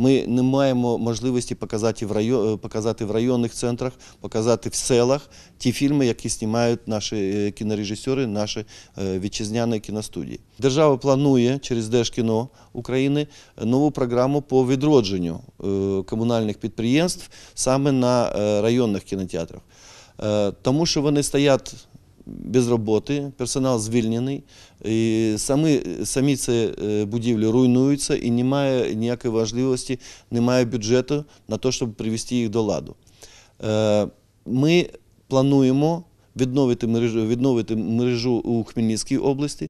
Ми не маємо можливості показати в район, е, показати в районних центрах, показати в селах ті фільми, які знімають наші е, кінорежисери, наші е, вітчизняні кіностудії. Держава планує через Держкіно України нову програму по відродженню комунальних підприємств саме на районних кінотеатрах, тому що вони стоять без роботи, персонал звільнений, і самі самі ці е, будівлі руйнуються і немає ніякої важливості, немає бюджету на те, щоб привести їх до ладу. Е, ми плануємо відновити мережу відновити мережу у Хмельницькій області.